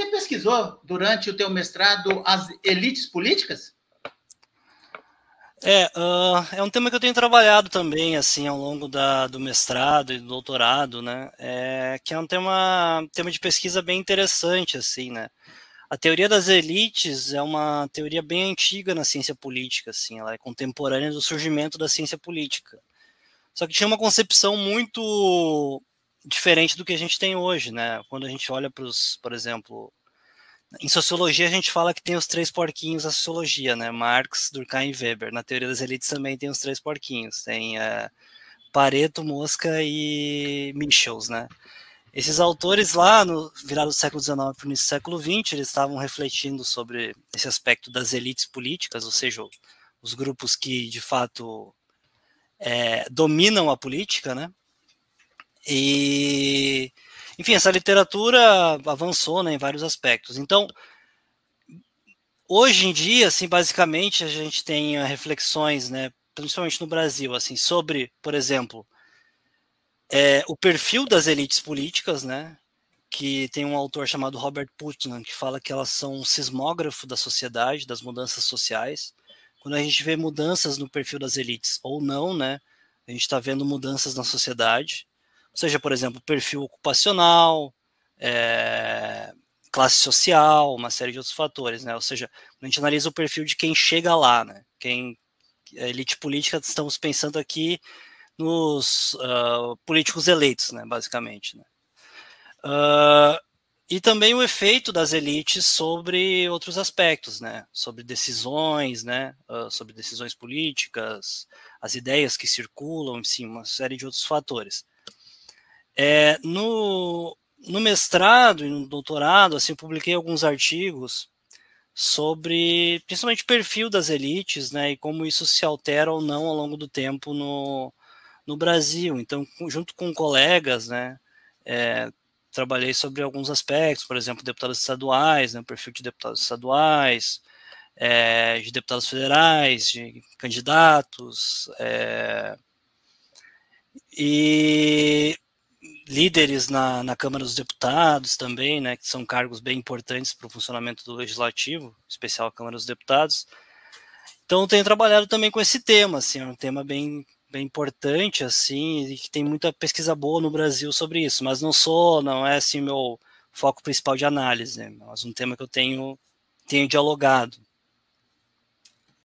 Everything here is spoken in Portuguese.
Você pesquisou durante o teu mestrado as elites políticas? É, uh, é um tema que eu tenho trabalhado também, assim, ao longo da, do mestrado e do doutorado, né, é, que é um tema, tema de pesquisa bem interessante, assim, né, a teoria das elites é uma teoria bem antiga na ciência política, assim, ela é contemporânea do surgimento da ciência política, só que tinha uma concepção muito diferente do que a gente tem hoje, né? Quando a gente olha para os, por exemplo, em sociologia a gente fala que tem os três porquinhos da sociologia, né? Marx, Durkheim e Weber. Na teoria das elites também tem os três porquinhos. Tem é, Pareto, Mosca e Michels, né? Esses autores lá no virado do século XIX para o início do século XX, eles estavam refletindo sobre esse aspecto das elites políticas, ou seja, os grupos que de fato é, dominam a política, né? E, enfim, essa literatura avançou né, em vários aspectos. Então, hoje em dia, assim, basicamente, a gente tem eh, reflexões, né, principalmente no Brasil, assim, sobre, por exemplo, é, o perfil das elites políticas, né, que tem um autor chamado Robert Putnam, que fala que elas são um sismógrafo da sociedade, das mudanças sociais. Quando a gente vê mudanças no perfil das elites ou não, né, a gente está vendo mudanças na sociedade seja, por exemplo, perfil ocupacional, é, classe social, uma série de outros fatores, né? Ou seja, a gente analisa o perfil de quem chega lá, né? Quem eh, elite política, estamos pensando aqui nos uh, políticos eleitos, né? Basicamente, né? Uh, e também o efeito das elites sobre outros aspectos, né? Sobre decisões, né? Uh, sobre decisões políticas, as ideias que circulam, sim, uma série de outros fatores. É, no, no mestrado e no doutorado, assim, eu publiquei alguns artigos sobre, principalmente, o perfil das elites, né, e como isso se altera ou não ao longo do tempo no, no Brasil. Então, junto com colegas, né, é, trabalhei sobre alguns aspectos, por exemplo, deputados estaduais, né, perfil de deputados estaduais, é, de deputados federais, de candidatos, é, e líderes na, na Câmara dos Deputados também, né, que são cargos bem importantes para o funcionamento do Legislativo, especial a Câmara dos Deputados. Então, tenho trabalhado também com esse tema, assim, é um tema bem, bem importante, assim, e que tem muita pesquisa boa no Brasil sobre isso, mas não sou, não é, assim, meu foco principal de análise, né, mas um tema que eu tenho, tenho dialogado.